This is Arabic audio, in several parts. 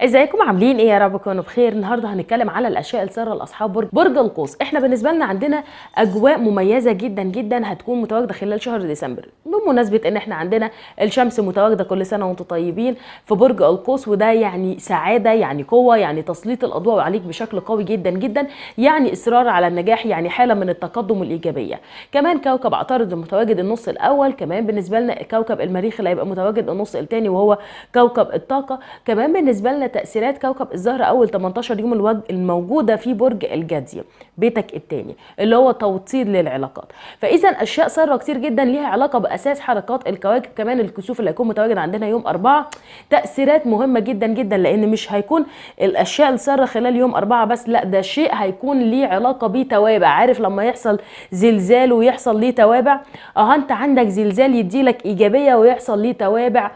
ازيكم عاملين ايه يا رب تكونوا بخير النهارده هنتكلم على الاشياء اللي لاصحاب برج برج القوس احنا بالنسبه لنا عندنا اجواء مميزه جدا جدا هتكون متواجده خلال شهر ديسمبر بمناسبه ان احنا عندنا الشمس متواجده كل سنه وانتم طيبين في برج القوس وده يعني سعاده يعني قوه يعني تسليط الاضواء عليك بشكل قوي جدا جدا يعني اصرار على النجاح يعني حاله من التقدم والايجابيه كمان كوكب عطارد متواجد النص الاول كمان بالنسبه لنا كوكب المريخ اللي هيبقى متواجد النص الثاني وهو كوكب الطاقه كمان بالنسبه لنا تأثيرات كوكب الزهر أول 18 يوم الوجه الموجودة في برج الجدي بيتك الثاني اللي هو توطيد للعلاقات فإذا أشياء سارة كتير جدا ليها علاقة بأساس حركات الكواكب كمان الكسوف اللي هيكون متواجد عندنا يوم أربعة تأثيرات مهمة جدا جدا لأن مش هيكون الأشياء السارة خلال يوم أربعة بس لا ده شيء هيكون ليه علاقة بتوابع عارف لما يحصل زلزال ويحصل ليه توابع أه أنت عندك زلزال يديلك إيجابية ويحصل ليه توابع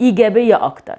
ايجابيه اكتر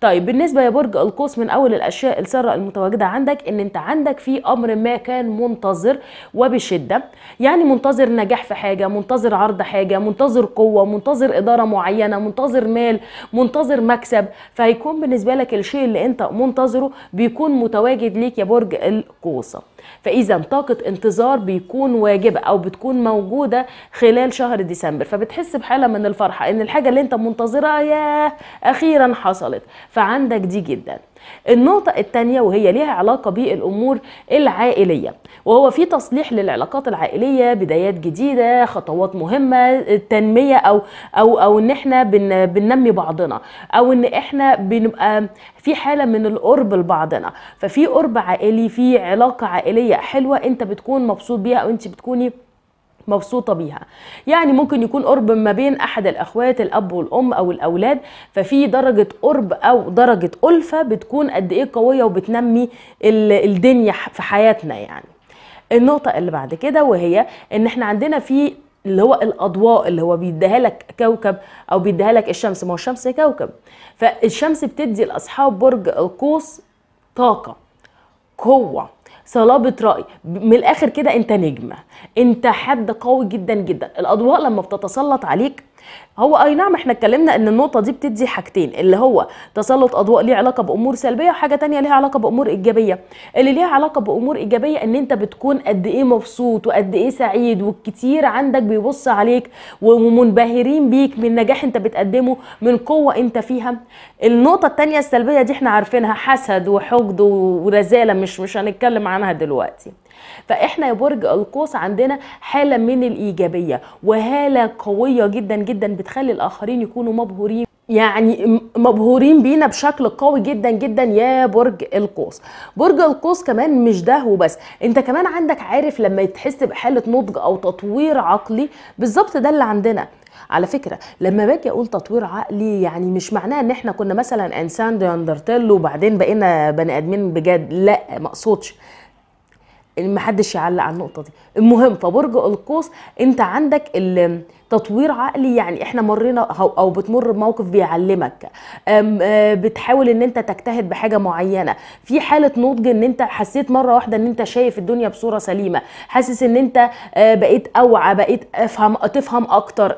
طيب بالنسبه يا برج القوس من اول الاشياء الساره المتواجده عندك ان انت عندك في امر ما كان منتظر وبشده يعني منتظر نجاح في حاجه منتظر عرض حاجه منتظر قوه منتظر اداره معينه منتظر مال منتظر مكسب فهيكون بالنسبه لك الشيء اللي انت منتظره بيكون متواجد ليك يا برج القوس فاذا طاقه انتظار بيكون واجبه او بتكون موجوده خلال شهر ديسمبر فبتحس بحاله من الفرحه ان الحاجه اللي انت منتظرها ياه اخيرا حصلت فعندك دي جدا النقطة التانية وهي ليها علاقة بالأمور العائلية وهو في تصليح للعلاقات العائلية بدايات جديدة خطوات مهمة تنمية أو أو أو إن إحنا بن بننمي بعضنا أو إن إحنا بنبقى في حالة من القرب لبعضنا ففي قرب عائلي في علاقة عائلية حلوة أنت بتكون مبسوط بيها أو أنت بتكوني مبسوطه بيها يعني ممكن يكون قرب ما بين احد الاخوات الاب والام او الاولاد ففي درجه قرب او درجه الفه بتكون قد ايه قويه وبتنمي الدنيا في حياتنا يعني النقطة اللي بعد كده وهي ان احنا عندنا في اللي هو الاضواء اللي هو بيديها لك كوكب او بيديها لك الشمس ما هو الشمس كوكب فالشمس بتدي لاصحاب برج القوس طاقة قوة صلابه راي من الاخر كده انت نجمه انت حد قوي جدا جدا الاضواء لما بتتسلط عليك هو اي نعم احنا اتكلمنا ان النقطه دي بتدي حاجتين اللي هو تسلط اضواء ليه علاقه بامور سلبيه وحاجه تانية ليها علاقه بامور ايجابيه اللي ليها علاقه بامور ايجابيه ان انت بتكون قد ايه مبسوط وقد ايه سعيد والكتير عندك بيبص عليك ومنبهرين بيك من نجاح انت بتقدمه من قوه انت فيها النقطه التانية السلبيه دي احنا عارفينها حسد وحقد ورزاله مش مش هنتكلم عنها دلوقتي فاحنا يا برج القوس عندنا حاله من الايجابيه وهاله قويه جدا جدا بتخلي الاخرين يكونوا مبهورين يعني مبهورين بينا بشكل قوي جدا جدا يا برج القوس برج القوس كمان مش ده وبس انت كمان عندك عارف لما تحس بحاله نضج او تطوير عقلي بالظبط ده اللي عندنا على فكره لما باجي اقول تطوير عقلي يعني مش معناه ان احنا كنا مثلا انسان دياندرتل وبعدين بقينا بني ادمين بجد لا ما اقصدش ما حدش يعلق على النقطه دي المهم فبرج القوس انت عندك تطوير عقلي يعني احنا مرينا او بتمر بموقف بيعلمك آه، بتحاول ان انت تجتهد بحاجه معينه في حاله نضج ان انت حسيت مره واحده ان انت شايف الدنيا بصوره سليمه حاسس ان انت آه، بقيت اوعى بقيت افهم تفهم اكتر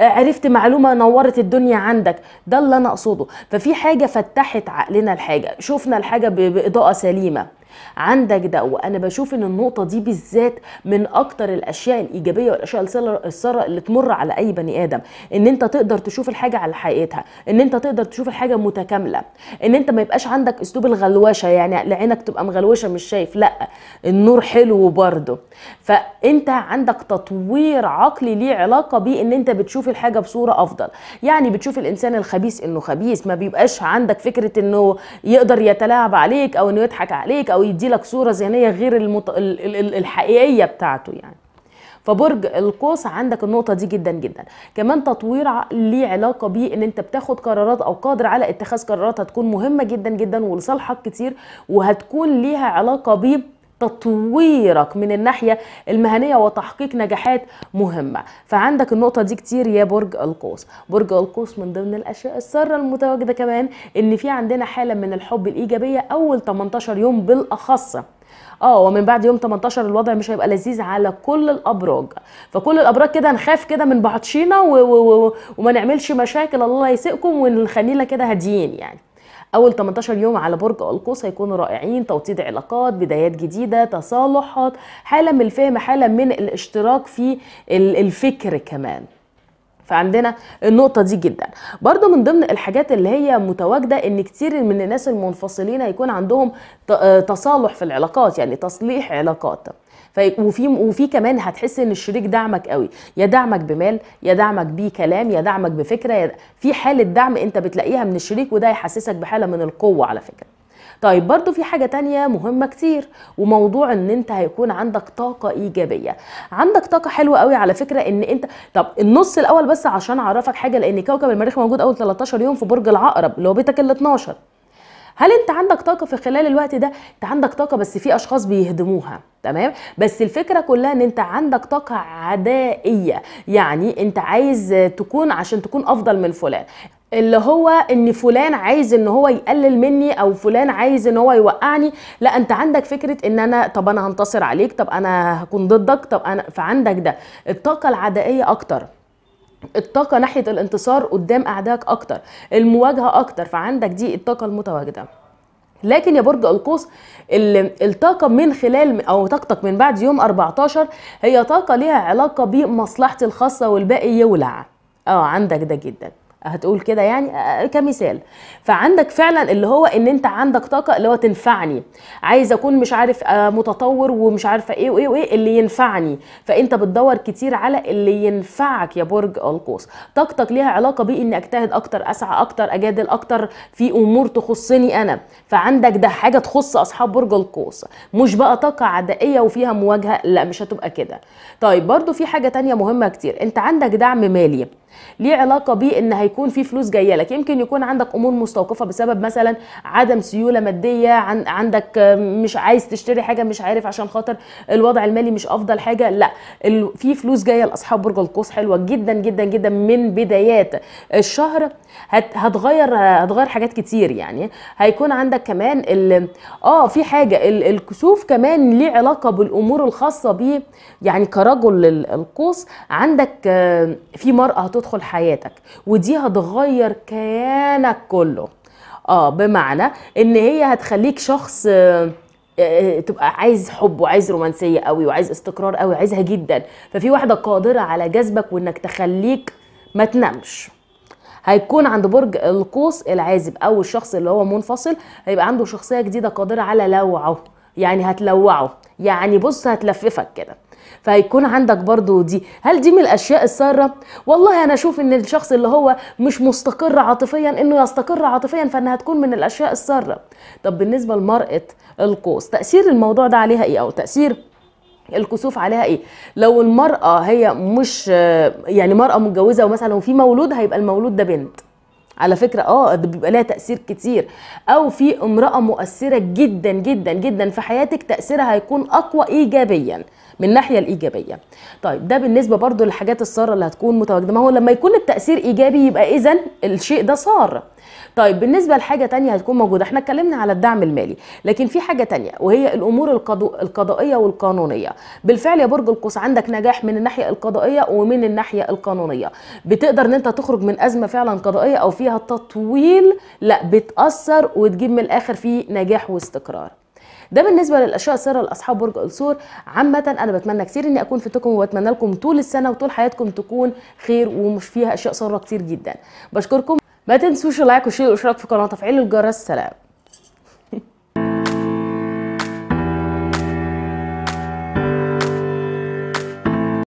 آه، عرفت معلومه نورت الدنيا عندك ده اللي انا اقصده ففي حاجه فتحت عقلنا الحاجه شفنا الحاجه باضاءه سليمه عندك ده وانا بشوف ان النقطه دي بالذات من اكتر الاشياء الايجابيه والاشياء الساره اللي تمر على اي بني ادم ان انت تقدر تشوف الحاجه على حقيقتها ان انت تقدر تشوف الحاجه متكامله ان انت ما يبقاش عندك اسلوب الغلوشه يعني عينك تبقى مغلوشه مش شايف لا النور حلو برضه فانت عندك تطوير عقلي ليه علاقه بان انت بتشوف الحاجه بصوره افضل يعني بتشوف الانسان الخبيث انه خبيث ما بيبقاش عندك فكره انه يقدر يتلاعب عليك او انه يضحك عليك او يدي لك صوره ذهنيه غير المط... الحقيقيه بتاعته يعني فبرج القوس عندك النقطة دي جدا جدا كمان تطوير ليه علاقة بيه ان انت بتاخد قرارات او قادر على اتخاذ قرارات هتكون مهمة جدا جدا ولصالحك كتير وهتكون ليها علاقة بيه تطويرك من الناحية المهنية وتحقيق نجاحات مهمة فعندك النقطة دي كتير يا برج القوس برج القوس من ضمن الأشياء السارة المتواجدة كمان إن في عندنا حالة من الحب الإيجابية أول 18 يوم بالأخص اه ومن بعد يوم 18 الوضع مش هيبقى لذيذ على كل الابراج فكل الابراج كده نخاف كده من شينا وما نعملش مشاكل الله يسقكم ونخلينا كده هاديين يعني اول 18 يوم على برج القوس هيكونوا رائعين توطيد علاقات بدايات جديده تصالحات حاله من الفهم حاله من الاشتراك في الفكر كمان فعندنا النقطه دي جدا برضو من ضمن الحاجات اللي هي متواجده ان كتير من الناس المنفصلين هيكون عندهم آه، تصالح في العلاقات يعني تصليح علاقات وفي وفي كمان هتحس ان الشريك دعمك قوي يا دعمك بمال يا دعمك بكلام يا دعمك بفكره في حاله دعم انت بتلاقيها من الشريك وده يحسسك بحاله من القوه على فكره طيب برضو في حاجة تانية مهمة كتير وموضوع ان انت هيكون عندك طاقة ايجابية عندك طاقة حلوة قوي على فكرة ان انت طب النص الاول بس عشان اعرفك حاجة لان كوكب المريخ موجود اول 13 يوم في برج العقرب اللي هو بيتك ال 12 هل انت عندك طاقه في خلال الوقت ده انت عندك طاقه بس في اشخاص بيهدموها تمام بس الفكره كلها ان انت عندك طاقه عدائيه يعني انت عايز تكون عشان تكون افضل من فلان اللي هو ان فلان عايز ان هو يقلل مني او فلان عايز ان هو يوقعني لا انت عندك فكره ان انا طب انا هنتصر عليك طب انا هكون ضدك طب انا فعندك ده الطاقه العدائيه اكتر الطاقة ناحية الانتصار قدام أعدائك أكتر المواجهة أكتر فعندك دي الطاقة المتواجدة لكن يا برج القوس الطاقة من خلال أو طاقتك من بعد يوم 14 هي طاقة ليها علاقة بمصلحتي الخاصة والباقي يولع اه عندك ده جدا هتقول كده يعني آه، آه، كمثال فعندك فعلا اللي هو ان انت عندك طاقه اللي هو تنفعني عايز اكون مش عارف آه، متطور ومش عارفه ايه وايه وايه اللي ينفعني فانت بتدور كتير على اللي ينفعك يا برج القوس طاقتك ليها علاقه باني اجتهد اكتر اسعى اكتر اجادل اكتر في امور تخصني انا فعندك ده حاجه تخص اصحاب برج القوس مش بقى طاقه عدائيه وفيها مواجهه لا مش هتبقى كده طيب برضو في حاجه تانية مهمه كتير انت عندك دعم مالي ليه علاقه بيه ان هيكون يكون في فلوس جايه لك يمكن يكون عندك امور مستوقفه بسبب مثلا عدم سيوله ماديه عندك مش عايز تشتري حاجه مش عارف عشان خاطر الوضع المالي مش افضل حاجه لا في فلوس جايه لاصحاب برج القوس حلوه جدا جدا جدا من بدايات الشهر هتغير هتغير حاجات كتير يعني هيكون عندك كمان اه في حاجه الكسوف كمان ليه علاقه بالامور الخاصه بيه يعني كرجل القوس عندك آه، في مرأة هتدخل حياتك ودي هتغير كيانك كله اه بمعنى ان هي هتخليك شخص آه، آه، تبقى عايز حب وعايز رومانسيه قوي وعايز استقرار قوي عايزها جدا ففي واحده قادره على جذبك وانك تخليك ما تنامش هيكون عند برج القوس العازب او الشخص اللي هو منفصل هيبقى عنده شخصيه جديده قادره على لوعه يعني هتلوعه يعني بص هتلففك كده فهيكون عندك برضو دي هل دي من الاشياء الساره والله انا اشوف ان الشخص اللي هو مش مستقر عاطفيا انه يستقر عاطفيا فانها تكون من الاشياء الساره طب بالنسبه لمراه القوس تاثير الموضوع ده عليها ايه او تاثير الكسوف عليها ايه لو المراه هي مش يعني مراه متجوزه ومثلا وفي مولود هيبقى المولود ده بنت على فكره اه ده بيبقى لها تاثير كتير او في امراه مؤثره جدا جدا جدا في حياتك تاثيرها هيكون اقوى ايجابيا من الناحيه الايجابيه طيب ده بالنسبه برضو للحاجات الساره اللي هتكون متواجده ما هو لما يكون التاثير ايجابي يبقى اذا الشيء ده صار طيب بالنسبه لحاجه تانية هتكون موجوده احنا اتكلمنا على الدعم المالي لكن في حاجه تانية وهي الامور القضائيه والقانونيه بالفعل يا برج القوس عندك نجاح من الناحيه القضائيه ومن الناحيه القانونيه بتقدر ان انت تخرج من ازمه فعلا قضائيه او في فيها تطويل لا بتأثر وتجيب من الآخر في نجاح واستقرار ده بالنسبه للاشياء الساره لاصحاب برج السور عامه انا بتمنى كتير اني اكون فدتكم وبتمنى لكم طول السنه وطول حياتكم تكون خير ومش فيها اشياء ساره كتير جدا بشكركم ما تنسوش اللايك والشير والاشتراك في القناه وتفعيل الجرس سلام